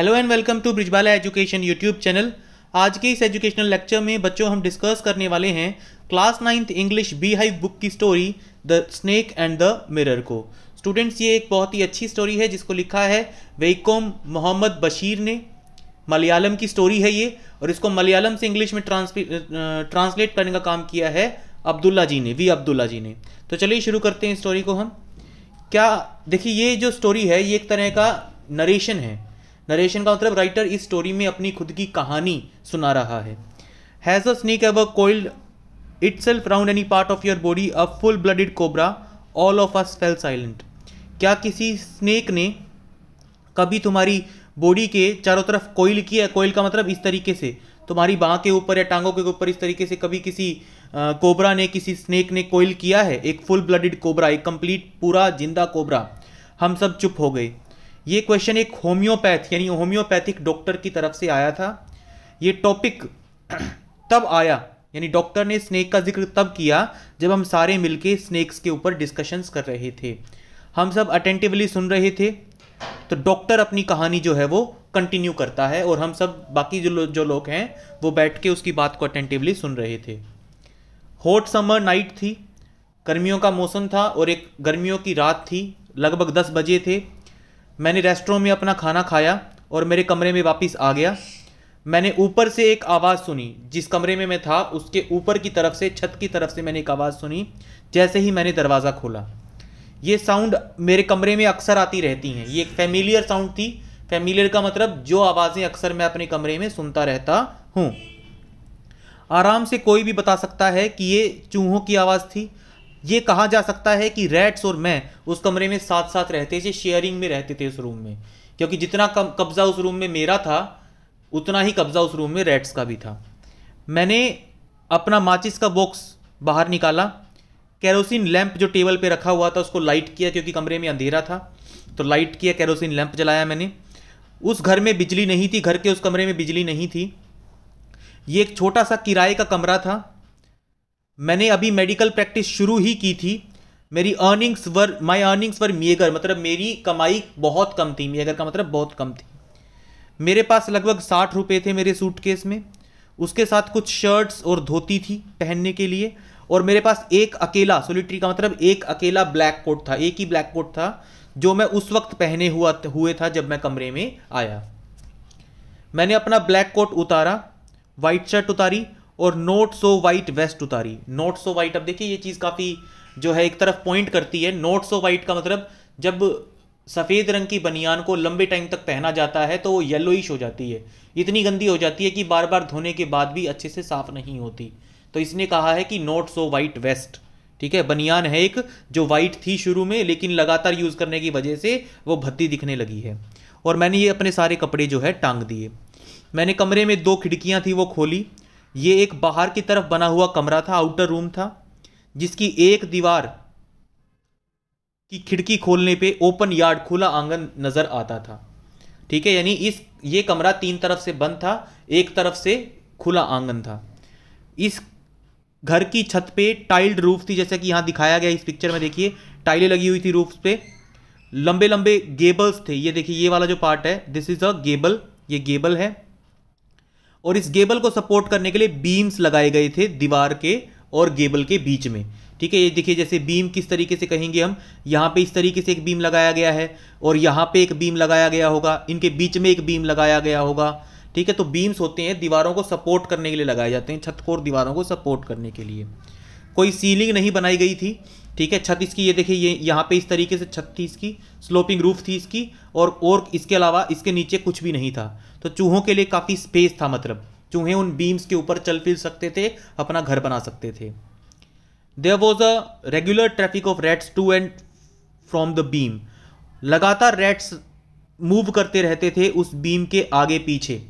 hello and welcome to Brijbala education YouTube channel आज के इस एजुकेशनल लेक्चर में बच्चों हम डिस्कस करने वाले हैं class ninth English beehive book की story the snake and the mirror को स्टूडेंट्स ये एक बहुत ही अच्छी स्टोरी है जिसको लिखा है वेकोम मोहम्मद बशीर ने मलयालम की स्टोरी है ये और इसको मलयालम से इंग्लिश में ट्रांसलेट करने का काम किया है अब्दुल्ला जी ने वी अब्दुल्ला जी ने तो चलिए शुरू करते हैं स्टोरी को हम क्या देखिए ये जो स्टोरी है ये एक तरह का नरेशन है नरेशन का मतलब राइटर इस स्टोरी में अपनी खुद की कहानी सुना रहा है has a snake ever coiled itself round any part of your body a full blooded cobra all of us fell silent क्या किसी स्नेक ने कभी तुम्हारी बॉडी के चारों तरफ कोइल किया कोयल का मतलब इस तरीके से तुम्हारी बाँ के ऊपर या टांगों के ऊपर इस तरीके से कभी किसी आ, कोबरा ने किसी स्नेक ने कोइल किया है एक फुल ब्लडेड कोबरा एक कंप्लीट पूरा जिंदा कोबरा हम सब चुप हो गए ये क्वेश्चन एक होम्योपैथ यानी होम्योपैथिक डॉक्टर की तरफ से आया था ये टॉपिक तब आया यानी डॉक्टर ने स्नेक का जिक्र तब किया जब हम सारे मिलके स्नेक्स के ऊपर डिस्कशंस कर रहे थे हम सब अटेंटिवली सुन रहे थे तो डॉक्टर अपनी कहानी जो है वो कंटिन्यू करता है और हम सब बाकी जो जो लोग हैं वो बैठ के उसकी बात को अटेंटिवली सुन रहे थे हॉट समर नाइट थी गर्मियों का मौसम था और एक गर्मियों की रात थी लगभग दस बजे थे मैंने रेस्टोरेंट में अपना खाना खाया और मेरे कमरे में वापस आ गया मैंने ऊपर से एक आवाज़ सुनी जिस कमरे में मैं था उसके ऊपर की तरफ से छत की तरफ से मैंने एक आवाज़ सुनी जैसे ही मैंने दरवाज़ा खोला ये साउंड मेरे कमरे में अक्सर आती रहती हैं ये एक फैमिलियर साउंड थी फैमिलियर का मतलब जो आवाज़ें अक्सर मैं अपने कमरे में सुनता रहता हूँ आराम से कोई भी बता सकता है कि ये चूहों की आवाज़ थी ये कहा जा सकता है कि रेड्स और मैं उस कमरे में साथ साथ रहते थे शेयरिंग में रहते थे उस रूम में क्योंकि जितना कब्ज़ा उस रूम में मेरा था उतना ही कब्ज़ा उस रूम में रेड्स का भी था मैंने अपना माचिस का बॉक्स बाहर निकाला कैरोसिन लैंप जो टेबल पे रखा हुआ था उसको लाइट किया क्योंकि कमरे में अंधेरा था तो लाइट किया कैरोसिन लैंप जलाया मैंने उस घर में बिजली नहीं थी घर के उस कमरे में बिजली नहीं थी ये एक छोटा सा किराए का कमरा था मैंने अभी मेडिकल प्रैक्टिस शुरू ही की थी मेरी earnings were my earnings were meagre मतलब मेरी कमाई बहुत कम थी मेगर का मतलब बहुत कम थी मेरे पास लगभग साठ रुपये थे मेरे सूटकेस में उसके साथ कुछ शर्ट्स और धोती थी पहनने के लिए और मेरे पास एक अकेला सोलिट्री का मतलब एक अकेला ब्लैक कोट था एक ही ब्लैक कोट था जो मैं उस वक्त पहने हुआ हुए था जब मैं कमरे में आया मैंने अपना ब्लैक कोट उतारा वाइट शर्ट उतारी और नोट सो वाइट वेस्ट उतारी नोट सो वाइट अब देखिए ये चीज़ काफ़ी जो है एक तरफ पॉइंट करती है नोट सो वाइट का मतलब जब सफ़ेद रंग की बनियान को लंबे टाइम तक पहना जाता है तो वो येलोइश हो जाती है इतनी गंदी हो जाती है कि बार बार धोने के बाद भी अच्छे से साफ़ नहीं होती तो इसने कहा है कि नोट सो वाइट वेस्ट ठीक है बनियान है एक जो वाइट थी शुरू में लेकिन लगातार यूज़ करने की वजह से वो भत्ती दिखने लगी है और मैंने ये अपने सारे कपड़े जो है टांग दिए मैंने कमरे में दो खिड़कियाँ थी वो खोली ये एक बाहर की तरफ बना हुआ कमरा था आउटर रूम था जिसकी एक दीवार की खिड़की खोलने पे ओपन यार्ड खुला आंगन नज़र आता था ठीक है यानी इस ये कमरा तीन तरफ से बंद था एक तरफ से खुला आंगन था इस घर की छत पे टाइल्ड रूफ थी जैसा कि यहाँ दिखाया गया इस पिक्चर में देखिए टाइलें लगी हुई थी रूफ पे लंबे लंबे गेबल्स थे ये देखिए ये वाला जो पार्ट है दिस इज़ अ गेबल ये गेबल है और इस गेबल को सपोर्ट करने के लिए बीम्स लगाए गए थे दीवार के और गेबल के बीच में ठीक है ये देखिए जैसे बीम किस तरीके से कहेंगे हम यहाँ पे इस तरीके से एक बीम लगाया गया है और यहाँ पे एक बीम लगाया गया होगा इनके बीच में एक बीम लगाया गया होगा ठीक है तो बीम्स होते हैं दीवारों को सपोर्ट करने के लिए लगाए जाते हैं छत को दीवारों को सपोर्ट करने के लिए कोई सीलिंग नहीं बनाई गई थी ठीक है छत इसकी ये देखिए ये यहाँ पे इस तरीके से छत थी इसकी स्लोपिंग रूफ थी इसकी और और इसके अलावा इसके नीचे कुछ भी नहीं था तो चूहों के लिए काफ़ी स्पेस था मतलब चूहे उन बीम्स के ऊपर चल फिर सकते थे अपना घर बना सकते थे there was a regular traffic of rats to and from the beam लगातार रेट्स मूव करते रहते थे उस बीम के आगे पीछे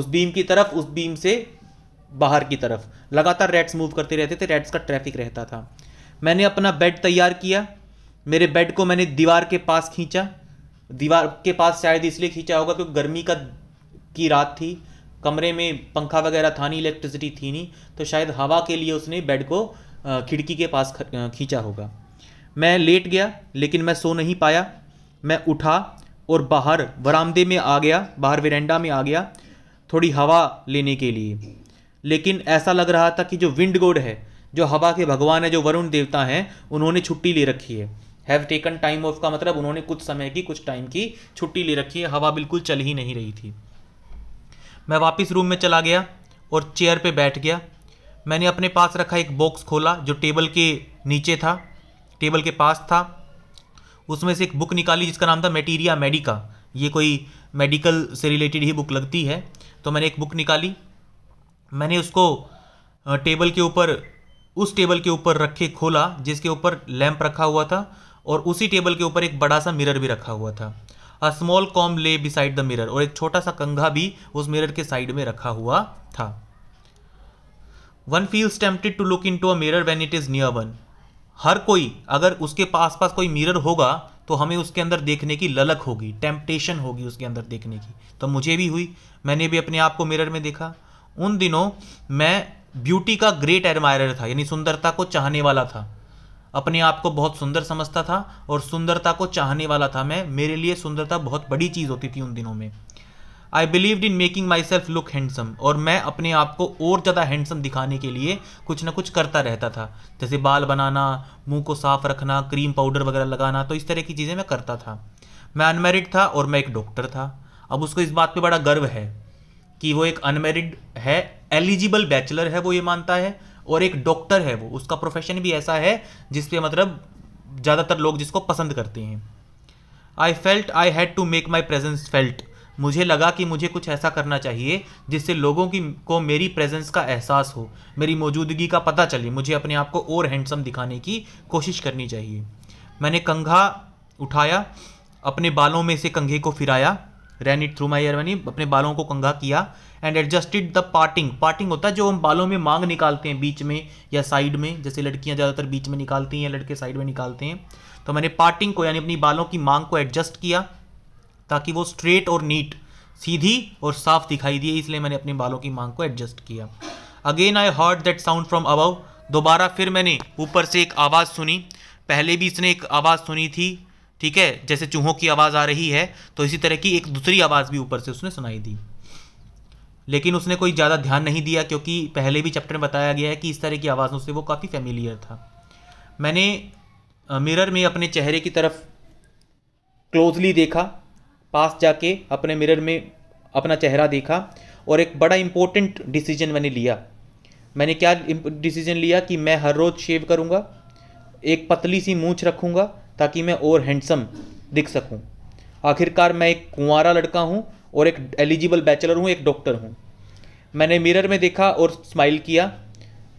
उस बीम की तरफ उस बीम से बाहर की तरफ लगातार रेड्स मूव करते रहते थे रेड्स का ट्रैफिक रहता था मैंने अपना बेड तैयार किया मेरे बेड को मैंने दीवार के पास खींचा दीवार के पास शायद इसलिए खींचा होगा क्योंकि गर्मी का की रात थी कमरे में पंखा वगैरह था नहीं इलेक्ट्रिसिटी थी नहीं तो शायद हवा के लिए उसने बेड को खिड़की के पास खींचा होगा मैं लेट गया लेकिन मैं सो नहीं पाया मैं उठा और बाहर वरामदे में आ गया बाहर वेरेंडा में आ गया थोड़ी हवा लेने के लिए लेकिन ऐसा लग रहा था कि जो विंड गोड है जो हवा के भगवान है जो वरुण देवता हैं उन्होंने छुट्टी ले रखी है हैव टेकन टाइम ऑफ का मतलब उन्होंने कुछ समय की कुछ टाइम की छुट्टी ले रखी है हवा बिल्कुल चल ही नहीं रही थी मैं वापस रूम में चला गया और चेयर पे बैठ गया मैंने अपने पास रखा एक बॉक्स खोला जो टेबल के नीचे था टेबल के पास था उसमें से एक बुक निकाली जिसका नाम था मेटीरिया मेडिका ये कोई मेडिकल से रिलेटेड ही बुक लगती है तो मैंने एक बुक निकाली मैंने उसको टेबल के ऊपर उस टेबल के ऊपर रखे खोला जिसके ऊपर लैंप रखा हुआ था और उसी टेबल के ऊपर एक बड़ा सा मिरर भी रखा हुआ था a small comb lay beside the mirror और एक छोटा सा कंघा भी उस मिरर के साइड में रखा हुआ था one feels tempted to look into a mirror when it is near one हर कोई अगर उसके पास पास कोई मिरर होगा तो हमें उसके अंदर देखने की ललक होगी टेम्पटेशन होगी उसके अंदर देखने की तो मुझे भी हुई मैंने भी अपने आप को मिरर में देखा उन दिनों मैं ब्यूटी का ग्रेट एडमायर था यानी सुंदरता को चाहने वाला था अपने आप को बहुत सुंदर समझता था और सुंदरता को चाहने वाला था मैं मेरे लिए सुंदरता बहुत बड़ी चीज़ होती थी उन दिनों में I believe in making myself look handsome और मैं अपने आप को और ज़्यादा हैंडसम दिखाने के लिए कुछ ना कुछ करता रहता था जैसे बाल बनाना मुंह को साफ रखना क्रीम पाउडर वगैरह लगाना तो इस तरह की चीज़ें मैं करता था मैं अनमेरिड था और मैं एक डॉक्टर था अब उसको इस बात पे बड़ा गर्व है कि वो एक अनमेरिड है एलिजिबल बैचलर है वो ये मानता है और एक डॉक्टर है वो उसका प्रोफेशन भी ऐसा है जिसपे मतलब ज़्यादातर लोग जिसको पसंद करते हैं I felt I had to make my presence felt मुझे लगा कि मुझे कुछ ऐसा करना चाहिए जिससे लोगों की को मेरी प्रेजेंस का एहसास हो मेरी मौजूदगी का पता चले मुझे अपने आप को और हैंडसम दिखाने की कोशिश करनी चाहिए मैंने कंघा उठाया अपने बालों में से कंघे को फिराया ran it through my hair यानी अपने बालों को कंघा किया and adjusted the parting parting होता है जो हम बालों में मांग निकालते हैं बीच में या साइड में जैसे लड़कियां ज़्यादातर बीच में निकालती हैं या लड़के साइड में निकालते हैं तो मैंने पार्टिंग को यानी अपनी बालों की मांग को एडजस्ट किया ताकि वो स्ट्रेट और नीट सीधी और साफ दिखाई दिए इसलिए मैंने अपने बालों की मांग को एडजस्ट किया again I heard that sound from above दोबारा फिर मैंने ऊपर से एक आवाज़ सुनी पहले भी इसने एक आवाज़ सुनी थी ठीक है जैसे चूहों की आवाज़ आ रही है तो इसी तरह की एक दूसरी आवाज़ भी ऊपर से उसने सुनाई दी लेकिन उसने कोई ज़्यादा ध्यान नहीं दिया क्योंकि पहले भी चैप्टर में बताया गया है कि इस तरह की आवाज़ों से वो काफ़ी फेमिलियर था मैंने मिरर में अपने चेहरे की तरफ क्लोजली देखा पास जाके अपने मिरर में अपना चेहरा देखा और एक बड़ा इम्पोर्टेंट डिसीजन मैंने लिया मैंने क्या डिसीजन लिया कि मैं हर रोज़ शेव करूँगा एक पतली सी मूछ रखूँगा ताकि मैं और हैंडसम दिख सकूँ आखिरकार मैं एक कुंवारा लड़का हूँ और एक एलिजिबल बैचलर हूँ एक डॉक्टर हूँ मैंने मिरर में देखा और स्माइल किया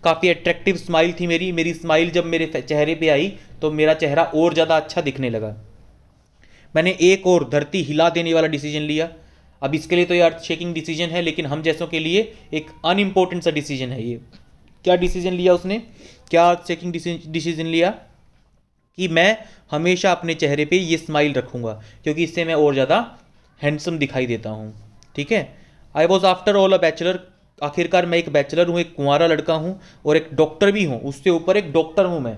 काफ़ी अट्रैक्टिव स्माइल थी मेरी मेरी स्माइल जब मेरे चेहरे पे आई तो मेरा चेहरा और ज़्यादा अच्छा दिखने लगा मैंने एक और धरती हिला देने वाला डिसीजन लिया अब इसके लिए तो ये अर्थ शेकिंग डिसीजन है लेकिन हम जैसों के लिए एक अनइम्पोर्टेंट सा डिसीजन है ये क्या डिसीजन लिया उसने क्या अर्थ शेकिंग डिसीजन लिया कि मैं हमेशा अपने चेहरे पे ये स्माइल रखूँगा क्योंकि इससे मैं और ज़्यादा हैंडसम दिखाई देता हूँ ठीक है I was after all a bachelor आखिरकार मैं एक बैचलर हूँ एक कुंवारा लड़का हूँ और एक डॉक्टर भी हूँ उससे ऊपर एक डॉक्टर हूँ मैं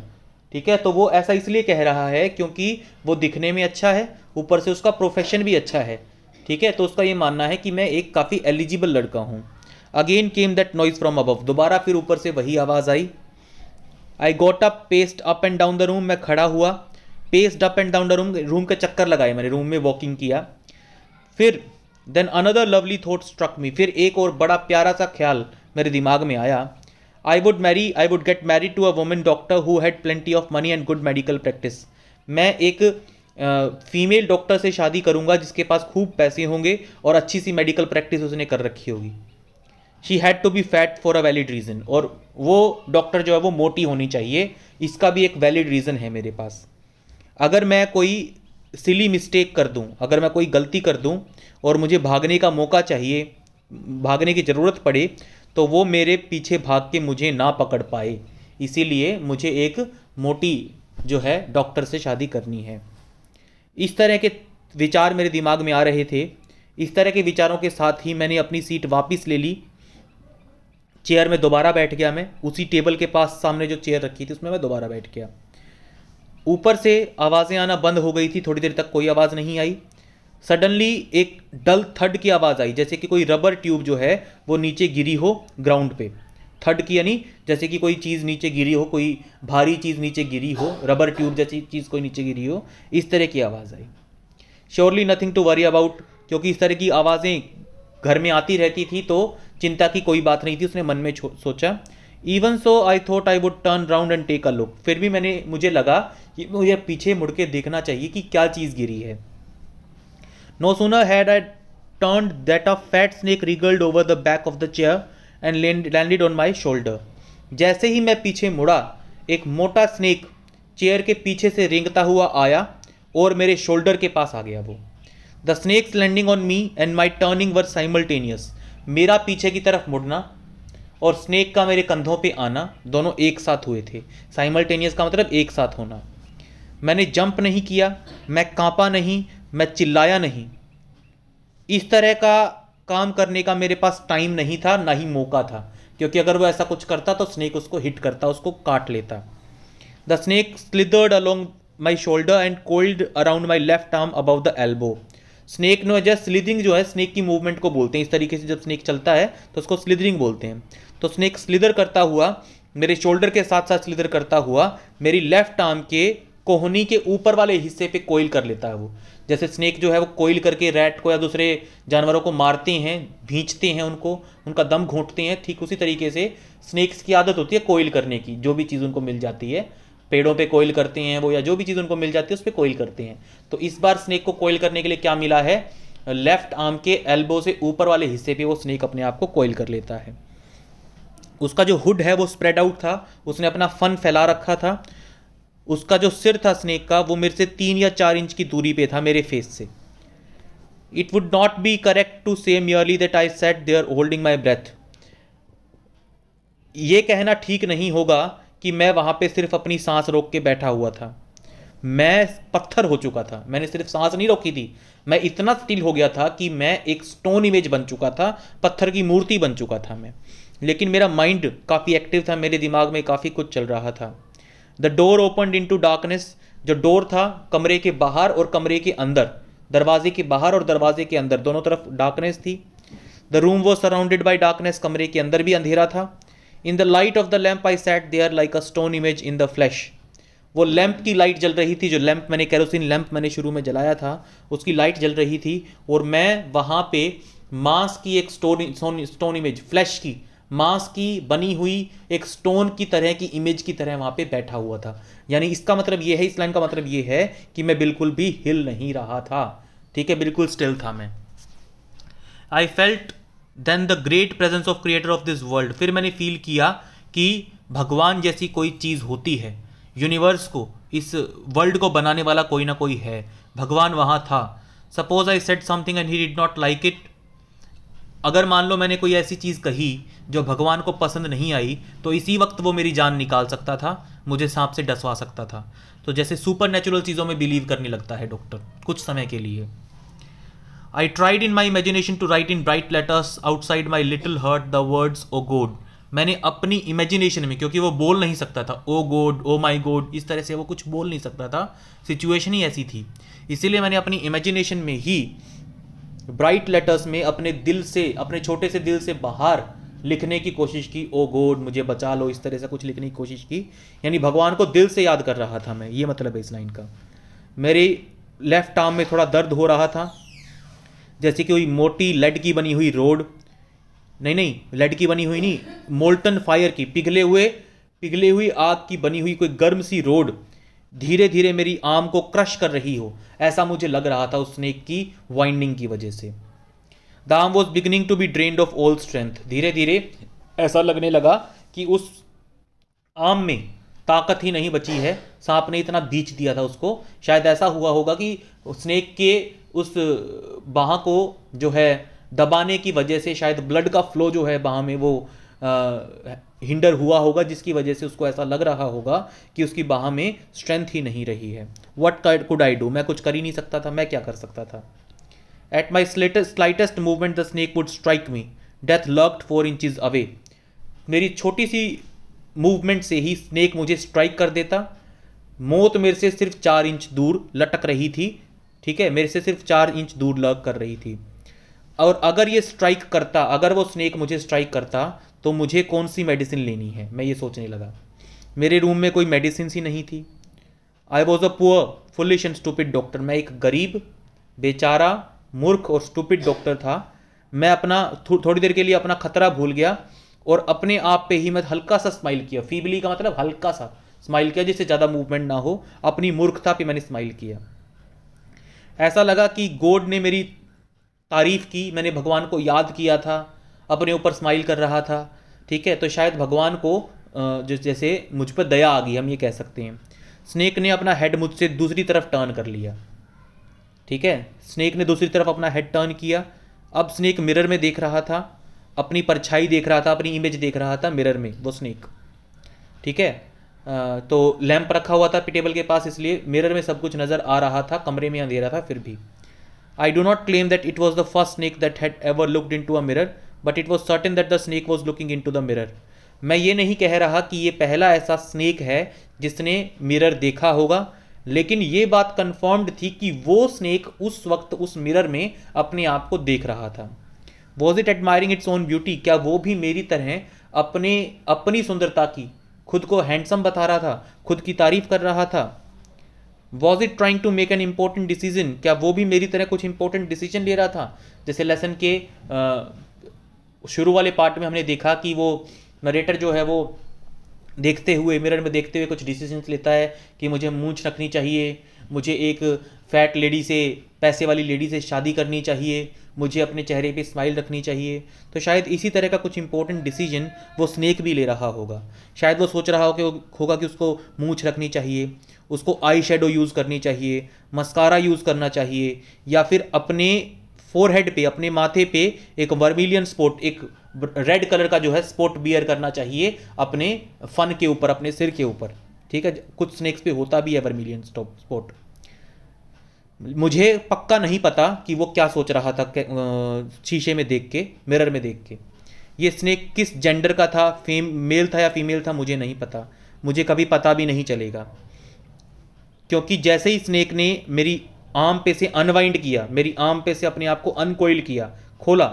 ठीक है तो वो ऐसा इसलिए कह रहा है क्योंकि वो दिखने में अच्छा है ऊपर से उसका प्रोफेशन भी अच्छा है ठीक है तो उसका ये मानना है कि मैं एक काफ़ी एलिजिबल लड़का हूँ again came that noise from above दोबारा फिर ऊपर से वही आवाज़ आई I got up paced up and down the room मैं खड़ा हुआ paced up and down the room room के चक्कर लगाए मैंने रूम में वॉकिंग किया फिर then another lovely thought struck me फिर एक और बड़ा प्यारा सा ख्याल मेरे दिमाग में आया I would marry I would get married to a women doctor who had plenty of money and good medical practice मैं एक फीमेल डॉक्टर से शादी करूंगा जिसके पास खूब पैसे होंगे और अच्छी सी मेडिकल प्रैक्टिस उसने कर रखी होगी she had to be fat for a valid reason और वो डॉक्टर जो है वो मोटी होनी चाहिए इसका भी एक वैलिड रीज़न है मेरे पास अगर मैं कोई सिली मिस्टेक कर दूं अगर मैं कोई गलती कर दूं और मुझे भागने का मौका चाहिए भागने की ज़रूरत पड़े तो वो मेरे पीछे भाग के मुझे ना पकड़ पाए इसीलिए मुझे एक मोटी जो है डॉक्टर से शादी करनी है इस तरह के विचार मेरे दिमाग में आ रहे थे इस तरह के विचारों के साथ ही मैंने अपनी सीट वापस ले ली चेयर में दोबारा बैठ गया मैं उसी टेबल के पास सामने जो चेयर रखी थी उसमें मैं दोबारा बैठ गया ऊपर से आवाज़ें आना बंद हो गई थी थोड़ी देर तक कोई आवाज़ नहीं आई सडनली एक डल थड की आवाज़ आई जैसे कि कोई रबर ट्यूब जो है वो नीचे गिरी हो ग्राउंड पे थड की यानी जैसे कि कोई चीज़ नीचे गिरी हो कोई भारी चीज़ नीचे गिरी हो रबर ट्यूब जैसी चीज़ कोई नीचे गिरी हो इस तरह की आवाज़ आई surely nothing to worry about क्योंकि इस तरह की आवाज़ें घर में आती रहती थी तो चिंता की कोई बात नहीं थी उसने मन में सोचा even so I thought I would turn round and take a look फिर भी मैंने मुझे लगा कि मुझे पीछे मुड़ के देखना चाहिए कि क्या चीज़ गिरी है no sooner had I turn that a fat snake wriggled over the back of the chair and landed on my shoulder जैसे ही मैं पीछे मुड़ा एक मोटा स्नेक चेयर के पीछे से रेंगता हुआ आया और मेरे शोल्डर के पास आ गया वो the snake's landing on me and my turning were simultaneous मेरा पीछे की तरफ मुड़ना और स्नेक का मेरे कंधों पे आना दोनों एक साथ हुए थे साइमल्टेनियस का मतलब एक साथ होना मैंने जंप नहीं किया मैं कांपा नहीं मैं चिल्लाया नहीं इस तरह का काम करने का मेरे पास टाइम नहीं था ना ही मौका था क्योंकि अगर वो ऐसा कुछ करता तो स्नेक उसको हिट करता उसको काट लेता the snake slithered along my shoulder and coiled around my left arm above the elbow snake नो या स्लिदिंग जो है स्नेक की मूवमेंट को बोलते हैं इस तरीके से जब स्नेक चलता है तो उसको स्लिदरिंग बोलते हैं तो स्नेक स्लिदर करता हुआ मेरे शोल्डर के साथ साथ स्लिदर करता हुआ मेरी लेफ्ट आर्म के कोहनी के ऊपर वाले हिस्से पे कोयल कर लेता है वो जैसे स्नेक जो है वो कोयल करके रैट को या दूसरे जानवरों को मारते हैं भींचते हैं उनको उनका दम घोंटते हैं ठीक उसी तरीके से स्नेक्स की आदत होती है कोयल करने की जो भी चीज़ उनको मिल जाती है पेड़ों पे कोयल करते हैं वो या जो भी चीज़ उनको मिल जाती है उस पर कोयल करते हैं तो इस बार स्नेक को कोयल करने के लिए क्या मिला है लेफ्ट आर्म के एल्बो से ऊपर वाले हिस्से पे वो स्नेक अपने आप को कोयल कर लेता है उसका जो हुड है वो स्प्रेड आउट था उसने अपना फन फैला रखा था उसका जो सिर था स्नेक का वो मेरे से तीन या चार इंच की दूरी पे था मेरे फेस से it would not be correct to say merely that I sat there holding my breath ये कहना ठीक नहीं होगा कि मैं वहाँ पे सिर्फ अपनी सांस रोक के बैठा हुआ था मैं पत्थर हो चुका था मैंने सिर्फ सांस नहीं रोकी थी मैं इतना स्टिल हो गया था कि मैं एक स्टोन इमेज बन चुका था पत्थर की मूर्ति बन चुका था मैं लेकिन मेरा माइंड काफ़ी एक्टिव था मेरे दिमाग में काफ़ी कुछ चल रहा था the door open into darkness जो डोर था कमरे के बाहर और कमरे के अंदर दरवाजे के बाहर और दरवाजे के अंदर दोनों तरफ डार्कनेस थी द रूम वो सराउंडेड बाई डार्कनेस कमरे के अंदर भी अंधेरा था in the light of the lamp I sat there like a stone image in the flesh वो लैंप की लाइट जल रही थी जो लैंप मैंने कैरोसिन लैंप मैंने शुरू में जलाया था उसकी लाइट जल रही थी और मैं वहाँ पे मांस की एक स्टोन स्टोन इमेज फ्लैश की मांस की बनी हुई एक स्टोन की तरह की इमेज की तरह वहाँ पे बैठा हुआ था यानी इसका मतलब ये है इस लाइन का मतलब ये है कि मैं बिल्कुल भी हिल नहीं रहा था ठीक है बिल्कुल स्टिल था मैं I felt then the great presence of creator of this world फिर मैंने फील किया कि भगवान जैसी कोई चीज़ होती है यूनिवर्स को इस वर्ल्ड को बनाने वाला कोई ना कोई है भगवान वहाँ था suppose I said something and he did not like it अगर मान लो मैंने कोई ऐसी चीज़ कही जो भगवान को पसंद नहीं आई तो इसी वक्त वो मेरी जान निकाल सकता था मुझे सांप से डसवा सकता था तो जैसे सुपर नेचुरल चीज़ों में बिलीव करने लगता है डॉक्टर कुछ समय के लिए I tried in my imagination to write in bright letters outside my little hurt the words O oh गोड मैंने अपनी इमेजिनेशन में क्योंकि वो बोल नहीं सकता था ओ गोड ओ माई गोड इस तरह से वो कुछ बोल नहीं सकता था सिचुएशन ही ऐसी थी इसीलिए मैंने अपनी इमेजिनेशन में ही ब्राइट लेटर्स में अपने दिल से अपने छोटे से दिल से बाहर लिखने की कोशिश की ओ oh गोड मुझे बचा लो इस तरह से कुछ लिखने की कोशिश की यानी भगवान को दिल से याद कर रहा था मैं ये मतलब है इस लाइन का मेरी लेफ्ट आर्म में थोड़ा दर्द हो रहा था जैसे कि कोई मोटी लेड की बनी हुई रोड नहीं नहीं लेड की बनी हुई नहीं मोल्टन फायर की पिघले हुए पिघले हुई आग की बनी हुई कोई गर्म सी रोड धीरे धीरे मेरी आम को क्रश कर रही हो ऐसा मुझे लग रहा था उस स्नेक की वाइंडिंग की वजह से the arm was beginning to be drained of all strength धीरे धीरे ऐसा लगने लगा कि उस आम में ताकत ही नहीं बची है सांप ने इतना बीच दिया था उसको शायद ऐसा हुआ होगा कि स्नेक के उस बाह को जो है दबाने की वजह से शायद ब्लड का फ्लो जो है बाह में वो हिंडर हुआ होगा जिसकी वजह से उसको ऐसा लग रहा होगा कि उसकी बाह में स्ट्रेंथ ही नहीं रही है वट कुड आई डू मैं कुछ कर ही नहीं सकता था मैं क्या कर सकता था at my slightest movement the snake would strike me death lurked four inches away मेरी छोटी सी मूवमेंट से ही स्नेक मुझे स्ट्राइक कर देता मौत मेरे से सिर्फ चार इंच दूर लटक रही थी ठीक है मेरे से सिर्फ चार इंच दूर लग कर रही थी और अगर ये स्ट्राइक करता अगर वो स्नेक मुझे स्ट्राइक करता तो मुझे कौन सी मेडिसिन लेनी है मैं ये सोचने लगा मेरे रूम में कोई मेडिसिन ही नहीं थी I was a poor foolish and stupid doctor मैं एक गरीब बेचारा मूर्ख और स्टूपिड डॉक्टर था मैं अपना थो, थोड़ी देर के लिए अपना खतरा भूल गया और अपने आप पे ही मैं हल्का सा स्माइल किया फीबली का मतलब हल्का सा स्माइल किया जिससे ज़्यादा मूवमेंट ना हो अपनी मूर्खता पे मैंने स्माइल किया ऐसा लगा कि गॉड ने मेरी तारीफ़ की मैंने भगवान को याद किया था अपने ऊपर स्माइल कर रहा था ठीक है तो शायद भगवान को जो जैसे मुझ पर दया आ गई हम ये कह सकते हैं स्नेक ने अपना हेड मुझसे दूसरी तरफ टर्न कर लिया ठीक है स्नेक ने दूसरी तरफ अपना हेड टर्न किया अब स्नेक मिरर में देख रहा था अपनी परछाई देख रहा था अपनी इमेज देख रहा था मिरर में वो स्नेक ठीक है तो लैंप रखा हुआ था पिटेबल के पास इसलिए मिरर में सब कुछ नज़र आ रहा था कमरे में अंधेरा था फिर भी I do not claim that it was the first snake that had ever looked into a mirror but it was certain that the snake was looking into the mirror मैं ये नहीं कह रहा कि ये पहला ऐसा snake है जिसने मिरर देखा होगा लेकिन ये बात कन्फर्म्ड थी कि वो स्नेक उस वक्त उस मिरर में अपने आप को देख रहा था was it admiring its own beauty क्या वो भी मेरी तरह अपने अपनी सुंदरता की खुद को हैंडसम बता रहा था खुद की तारीफ कर रहा था was it trying to make an important decision क्या वो भी मेरी तरह कुछ इंपॉर्टेंट डिसीजन ले रहा था जैसे लेसन के शुरू वाले पार्ट में हमने देखा कि वो नरेटर जो है वो देखते हुए मिरर में देखते हुए कुछ डिसीजन लेता है कि मुझे मूछ रखनी चाहिए मुझे एक फैट लेडी से पैसे वाली लेडी से शादी करनी चाहिए मुझे अपने चेहरे पे स्माइल रखनी चाहिए तो शायद इसी तरह का कुछ इंपॉर्टेंट डिसीजन वो स्नेक भी ले रहा होगा शायद वो सोच रहा हो कि होगा कि उसको मूछ रखनी चाहिए उसको आई शेडो यूज़ करनी चाहिए मस्कारा यूज़ करना चाहिए या फिर अपने फोरहेड पे अपने माथे पे एक वर्मिलियन स्पोर्ट एक रेड कलर का जो है स्पोर्ट बियर करना चाहिए अपने फन के ऊपर अपने सिर के ऊपर ठीक है कुछ स्नेक्स पे होता भी है वर्मिलियन स्पोर्ट मुझे पक्का नहीं पता कि वो क्या सोच रहा था शीशे में देख के मिरर में देख के ये स्नेक किस जेंडर का था फेम मेल था या फीमेल था मुझे नहीं पता मुझे कभी पता भी नहीं चलेगा क्योंकि जैसे ही स्नेक ने मेरी आम पे से अनवाइंड किया मेरी आम पे से अपने आप को अनकोइल किया खोला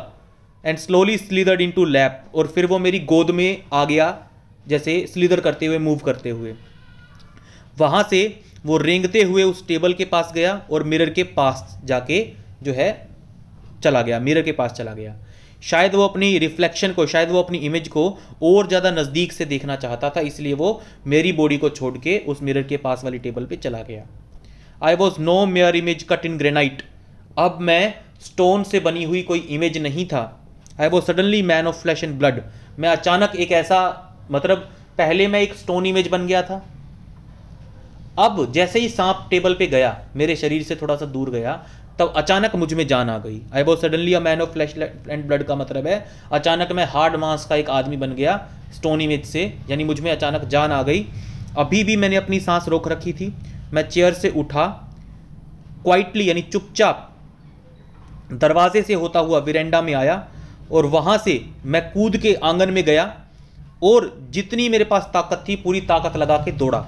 and slowly slithered into lap और फिर वो मेरी गोद में आ गया जैसे स्लीदर करते हुए मूव करते हुए वहाँ से वो रेंगते हुए उस टेबल के पास गया और मिरर के पास जाके जो है चला गया मिरर के पास चला गया शायद वो अपनी रिफ्लेक्शन को शायद वो अपनी इमेज को और ज़्यादा नज़दीक से देखना चाहता था इसलिए वो मेरी बॉडी को छोड़ के उस मिरर के पास वाली टेबल पे चला गया I was no mere image cut in granite अब मैं स्टोन से बनी हुई कोई इमेज नहीं था I was suddenly man of flesh and blood मैं अचानक एक ऐसा मतलब पहले मैं एक स्टोन इमेज बन गया था अब जैसे ही सांप टेबल पे गया मेरे शरीर से थोड़ा सा दूर गया तब अचानक मुझ में जान आ गई आई वो suddenly a man of flesh and blood का मतलब है अचानक मैं हार्ड मांस का एक आदमी बन गया स्टोनी मिथ से यानी मुझ में अचानक जान आ गई अभी भी मैंने अपनी सांस रोक रखी थी मैं चेयर से उठा क्वाइटली यानी चुपचाप दरवाजे से होता हुआ विरेंडा में आया और वहाँ से मैं कूद के आंगन में गया और जितनी मेरे पास ताकत थी पूरी ताकत लगा के दौड़ा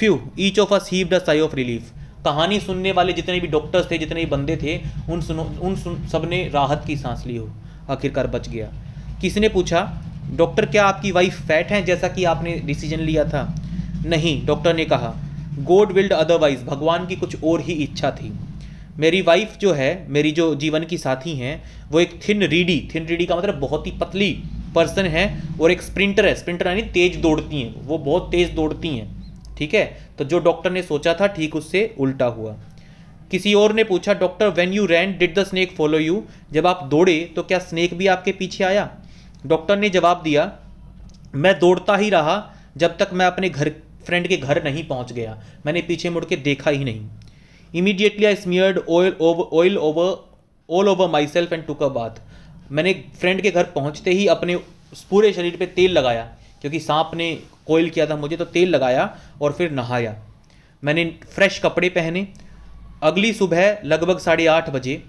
few each of us heaved the sigh of relief कहानी सुनने वाले जितने भी डॉक्टर्स थे जितने भी बंदे थे उन सुनो उन सुन, सब ने राहत की सांस ली हो आखिरकार बच गया किसने पूछा डॉक्टर क्या आपकी वाइफ फैट हैं जैसा कि आपने डिसीजन लिया था नहीं डॉक्टर ने कहा गॉड विल्ड अदरवाइज भगवान की कुछ और ही इच्छा थी मेरी वाइफ जो है मेरी जो जीवन की साथी हैं वो एक थिन रीडी थिन रीडी का मतलब बहुत ही पतली पर्सन है और एक स्प्रिंटर है स्प्रिंटर यानी तेज दौड़ती हैं वो बहुत तेज़ दौड़ती हैं ठीक है तो जो डॉक्टर ने सोचा था ठीक उससे उल्टा हुआ किसी और ने पूछा doctor when you ran did the snake follow you जब आप दौड़े तो क्या स्नेक भी आपके पीछे आया डॉक्टर ने जवाब दिया मैं दौड़ता ही रहा जब तक मैं अपने घर फ्रेंड के घर नहीं पहुंच गया मैंने पीछे मुड़ के देखा ही नहीं immediately I smeared oil oil over all over myself and took a bath मैंने फ्रेंड के घर पहुंचते ही अपने पूरे शरीर पे तेल लगाया क्योंकि सांप ने ऑयल किया था मुझे तो तेल लगाया और फिर नहाया मैंने फ्रेश कपड़े पहने अगली सुबह लगभग साढ़े आठ बजे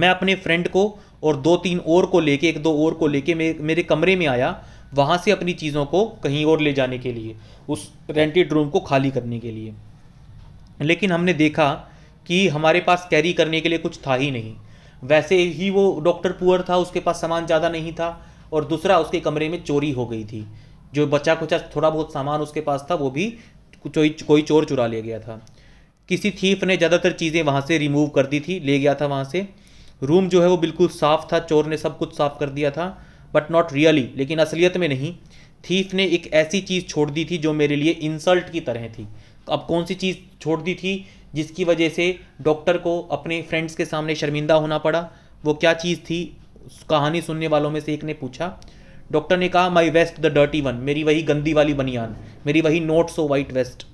मैं अपने फ्रेंड को और दो तीन और को लेके एक दो और को लेके मेरे कमरे में आया वहाँ से अपनी चीज़ों को कहीं और ले जाने के लिए उस रेंटेड रूम को खाली करने के लिए लेकिन हमने देखा कि हमारे पास कैरी करने के लिए कुछ था ही नहीं वैसे ही वो डॉक्टर पुअर था उसके पास सामान ज़्यादा नहीं था और दूसरा उसके कमरे में चोरी हो गई थी जो बचा कुचा थोड़ा बहुत सामान उसके पास था वो भी कोई कोई चोर चुरा ले गया था किसी थीफ ने ज़्यादातर चीज़ें वहाँ से रिमूव कर दी थी ले गया था वहाँ से रूम जो है वो बिल्कुल साफ़ था चोर ने सब कुछ साफ़ कर दिया था बट नॉट रियली लेकिन असलियत में नहीं थीफ ने एक ऐसी चीज़ छोड़ दी थी जो मेरे लिए इंसल्ट की तरह थी अब कौन सी चीज़ छोड़ दी थी जिसकी वजह से डॉक्टर को अपने फ्रेंड्स के सामने शर्मिंदा होना पड़ा वो क्या चीज़ थी कहानी सुनने वालों में से एक ने पूछा डॉक्टर ने कहा my vest the dirty one मेरी वही गंदी वाली बनियान मेरी वही not so white vest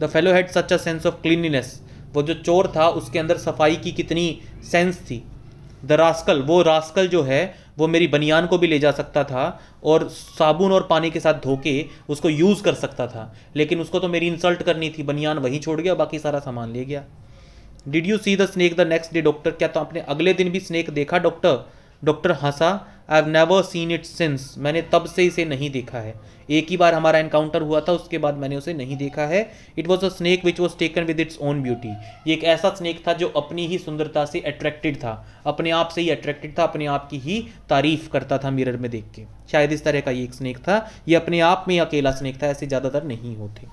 the fellow had such a sense of cleanliness वो जो चोर था उसके अंदर सफाई की कितनी सेंस थी द रास्कल वो रास्कल जो है वो मेरी बनियान को भी ले जा सकता था और साबुन और पानी के साथ धो के उसको यूज़ कर सकता था लेकिन उसको तो मेरी इंसल्ट करनी थी बनियान वहीं छोड़ गया बाकी सारा सामान ले गया did you see the snake the next day doctor क्या तो आपने अगले दिन भी स्नेक देखा डॉक्टर डॉक्टर हंसा I have never seen it since मैंने तब से इसे नहीं देखा है एक ही बार हमारा एनकाउंटर हुआ था उसके बाद मैंने उसे नहीं देखा है it was a snake which was taken with its own beauty ये एक ऐसा स्नेक था जो अपनी ही सुंदरता से अट्रैक्टेड था अपने आप से ही अट्रैक्टेड था अपने आप की ही तारीफ करता था मिरर में देख के शायद इस तरह का ये एक स्नेक था ये अपने आप में अकेला स्नेक था ऐसे ज़्यादातर नहीं होते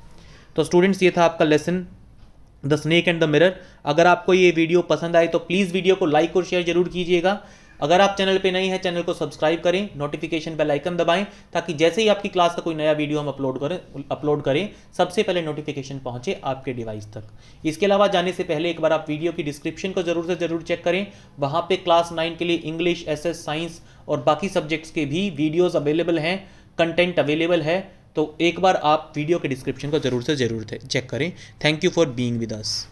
तो स्टूडेंट्स ये था आपका lesson the snake and the mirror अगर आपको ये वीडियो पसंद आए तो प्लीज़ वीडियो को लाइक और शेयर जरूर कीजिएगा अगर आप चैनल पे नए हैं चैनल को सब्सक्राइब करें नोटिफिकेशन बेल आइकन दबाएं ताकि जैसे ही आपकी क्लास का कोई नया वीडियो हम अपलोड करें अपलोड करें सबसे पहले नोटिफिकेशन पहुंचे आपके डिवाइस तक इसके अलावा जाने से पहले एक बार आप वीडियो की डिस्क्रिप्शन को जरूर से जरूर चेक करें वहाँ पर क्लास नाइन के लिए इंग्लिश एस साइंस और बाकी सब्जेक्ट्स के भी वीडियोज़ अवेलेबल हैं कंटेंट अवेलेबल है तो एक बार आप वीडियो के डिस्क्रिप्शन को जरूर से जरूर चेक करें thank you for being with us